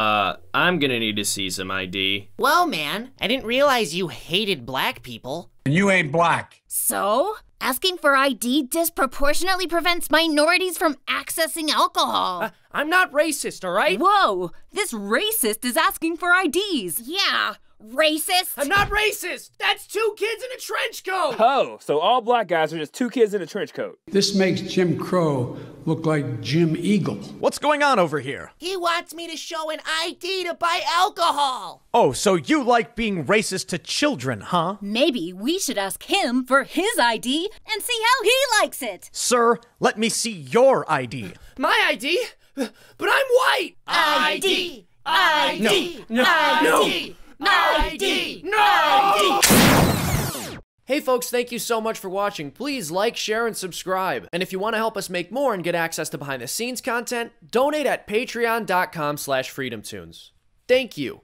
Uh, I'm gonna need to see some ID. Whoa, man. I didn't realize you hated black people. You ain't black. So? Asking for ID disproportionately prevents minorities from accessing alcohol. Uh, I'm not racist, all right? Whoa! This racist is asking for IDs. Yeah, racist. I'm not racist. That's two kids in a trench coat. Oh, so all black guys are just two kids in a trench coat. This makes Jim Crow look like Jim Eagle. What's going on over here? He wants me to show an ID to buy alcohol. Oh, so you like being racist to children, huh? Maybe we should ask him for his ID and see how he likes it. Sir, let me see your ID. My ID? But I'm white! ID! ID! No, no, ID! No. ID! Hey folks, thank you so much for watching. Please like, share, and subscribe. And if you want to help us make more and get access to behind the scenes content, donate at patreon.com slash freedomtunes. Thank you.